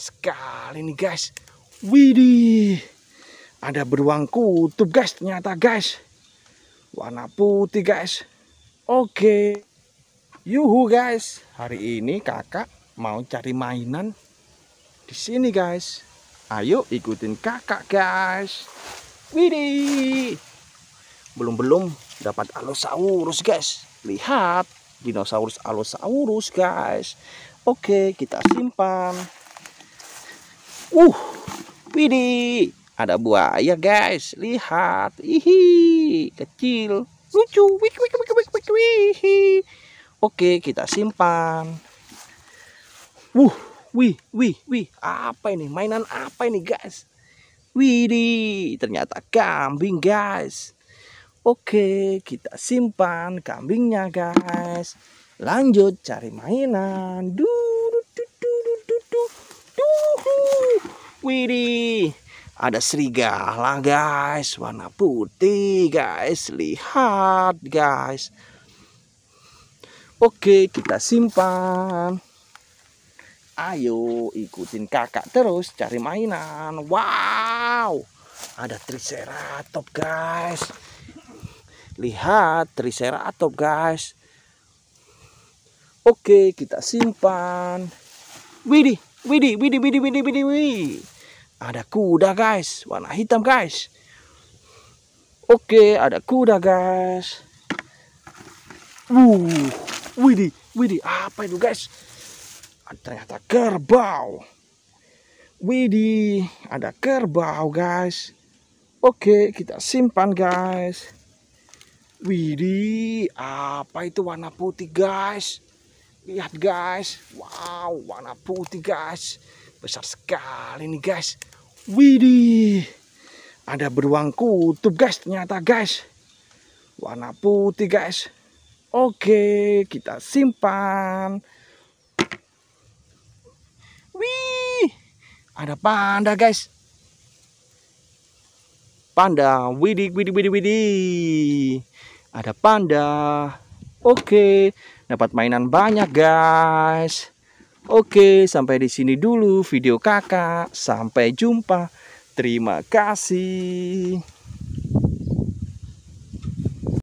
sekali nih guys widih ada beruang kutub guys ternyata guys warna putih guys oke yuhu guys hari ini kakak mau cari mainan di sini guys ayo ikutin kakak guys widih belum-belum dapat alosaurus guys lihat dinosaurus alosaurus guys oke kita simpan Uh, widih, ada buaya guys. Lihat, ihi, kecil, lucu. wih, wih, wih, wih, wih, wih. Oke, kita simpan. Wuh, wih, wih, wih, apa ini? Mainan apa ini guys? Widih, ternyata kambing guys. Oke, kita simpan kambingnya guys. Lanjut cari mainan. Duh. Widih, ada serigala guys, warna putih guys, lihat guys. Oke, kita simpan. Ayo ikutin kakak terus cari mainan. Wow, ada triceratops guys. Lihat triceratops guys. Oke, kita simpan. Widih, widih, widih, widih, widih, widih, widih. Ada kuda guys, warna hitam guys. Oke, ada kuda guys. Uh, widih, widih, apa itu guys? Ah, ternyata kerbau. Widih, ada kerbau guys. Oke, kita simpan guys. Widih, apa itu warna putih guys? Lihat guys, wow, warna putih guys. Besar sekali nih guys. Widih. Ada beruang kutub guys ternyata guys. Warna putih guys. Oke kita simpan. Wih. Ada panda guys. Panda. Widih widih widih widih. Ada panda. Oke. Dapat mainan banyak guys. Oke, sampai di sini dulu video kakak. Sampai jumpa. Terima kasih.